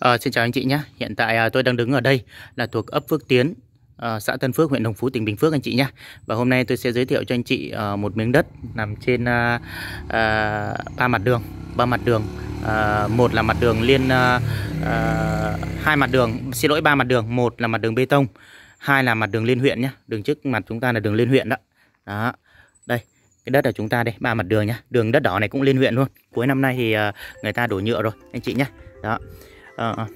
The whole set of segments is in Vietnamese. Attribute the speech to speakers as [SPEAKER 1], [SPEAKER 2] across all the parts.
[SPEAKER 1] À, xin chào anh chị nhé. Hiện tại à, tôi đang đứng ở đây là thuộc ấp Phước Tiến, à, xã Tân Phước, huyện Đồng Phú, tỉnh Bình Phước anh chị nhé. Và hôm nay tôi sẽ giới thiệu cho anh chị à, một miếng đất nằm trên à, à, ba mặt đường, ba mặt đường. À, một là mặt đường liên à, à, hai mặt đường, xin lỗi ba mặt đường, một là mặt đường bê tông, hai là mặt đường liên huyện nhé. Đường trước mặt chúng ta là đường liên huyện đó. Đó. Đây, cái đất ở chúng ta đây, ba mặt đường nhá. Đường đất đỏ này cũng liên huyện luôn. Cuối năm nay thì người ta đổ nhựa rồi anh chị nhé. Đó à,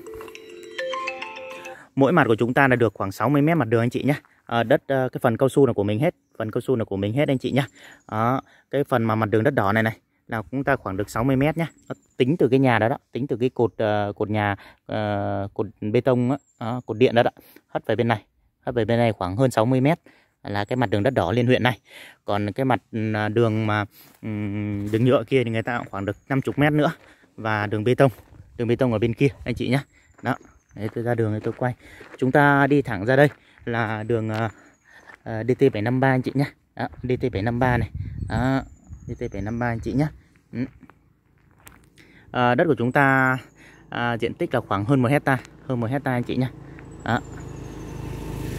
[SPEAKER 1] mỗi mặt của chúng ta là được khoảng 60 mét mặt đường anh chị nhé à, ờ, đất à, cái phần cao su là của mình hết phần cao su là của mình hết anh chị nhé à, cái phần mà mặt đường đất đỏ này này là chúng ta khoảng được 60 mét nhá. tính từ cái nhà đó đó, tính từ cái cột uh, cột nhà uh, cột bê tông á, uh, cột điện đó đó, hất về bên này, hất về bên này khoảng hơn 60 mét là cái mặt đường đất đỏ liên huyện này. Còn cái mặt ừ, đường mà um, đường nhựa kia thì người ta khoảng được 50 mét nữa và đường bê tông đường bê tông ở bên kia anh chị nhé đó đấy, tôi ra đường thì tôi quay chúng ta đi thẳng ra đây là đường uh, DT 753 anh chị nhé đó, DT 753 này đó, DT 753 anh chị nhé ừ. à, đất của chúng ta à, diện tích là khoảng hơn 1 hecta hơn 1 hecta anh chị nhé đó.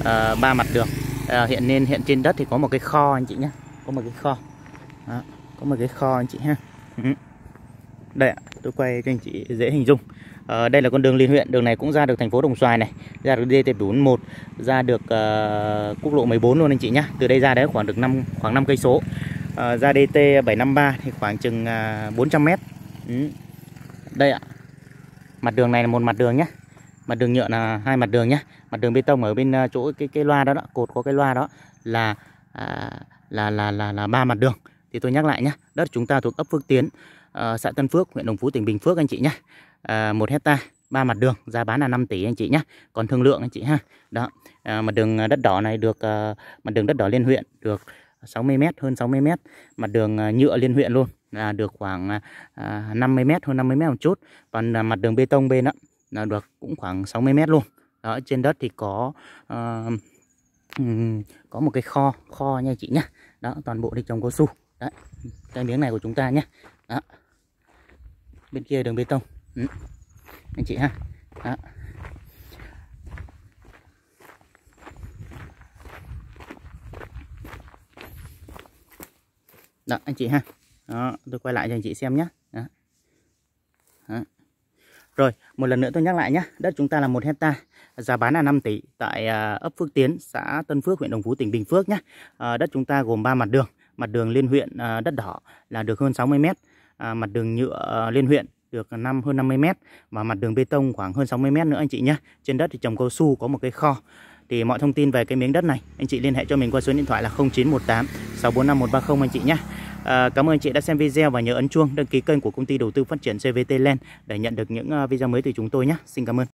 [SPEAKER 1] À, ba mặt đường à, hiện nên hiện trên đất thì có một cái kho anh chị nhé có một cái kho đó, có một cái kho anh chị ha ừ. Đây ạ, tôi quay cho anh chị dễ hình dung à, Đây là con đường liên huyện, đường này cũng ra được thành phố Đồng Xoài này Ra được dt bốn một ra được uh, quốc lộ 14 luôn anh chị nhá Từ đây ra đấy khoảng được năm khoảng năm cây số ờ, Ra DT753 thì khoảng chừng uh, à, 400 mét ừ. Đây ạ, mặt đường này là một mặt đường nhá Mặt đường nhựa là hai mặt đường nhá Mặt đường bê tông ở bên à, chỗ cái cái loa đó đó, cột có cái loa đó là à, là là là ba mặt đường thì tôi nhắc lại nhá đất chúng ta thuộc ấp Phước Tiến Ờ, xã Tân Phước, huyện Đồng Phú, tỉnh Bình Phước anh chị nhé. Uh, 1 hecta ba mặt đường, giá bán là 5 tỷ anh chị nhé. Còn thương lượng anh chị ha. Đó, uh, mặt đường đất đỏ này được uh, mặt đường đất đỏ liên huyện được 60 m hơn 60 m, mặt đường nhựa liên huyện luôn là được khoảng uh, 50 m hơn 50 m một chút. Còn uh, mặt đường bê tông bên đó là được cũng khoảng 60 m luôn. Đó, trên đất thì có uh, có một cái kho kho nha chị nhé. Đó, toàn bộ thì trồng cao su. Đấy, cái miếng này của chúng ta nhé. Đó bên kia đường bê tông ừ. anh chị ha đó. đó anh chị ha đó tôi quay lại cho anh chị xem nhé đó. Đó. Rồi, một lần nữa tôi nhắc lại nhé, đất chúng ta là một hecta, giá bán là 5 tỷ tại à, ấp Phước Tiến, xã Tân Phước, huyện Đồng Phú, tỉnh Bình Phước nhé. Ờ, đất chúng ta gồm 3 mặt đường, mặt đường liên huyện ờ, đất đỏ là được hơn 60 mét. À, mặt đường nhựa à, liên huyện được năm hơn 50 mét và mặt đường bê tông khoảng hơn 60 mét nữa anh chị nhé. Trên đất thì trồng cao su có một cái kho. Thì mọi thông tin về cái miếng đất này anh chị liên hệ cho mình qua số điện thoại là 0918 645 130 anh chị nhé. À, cảm ơn anh chị đã xem video và nhớ ấn chuông đăng ký kênh của công ty đầu tư phát triển CVT Land để nhận được những video mới từ chúng tôi nhé. Xin cảm ơn.